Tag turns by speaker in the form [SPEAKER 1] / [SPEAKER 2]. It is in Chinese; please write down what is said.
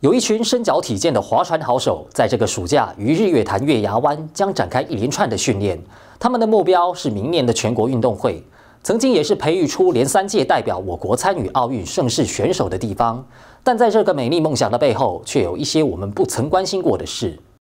[SPEAKER 1] 有一群身脚体健的划船好手，在这个暑假于日月潭月牙湾将展开一连串的训练。他们的目标是明年的全国运动会，曾经也是培育出连三届代表我国参与奥运盛世选手的地方。但在这个美丽梦想的背后，却有一些我们不曾关心过的事。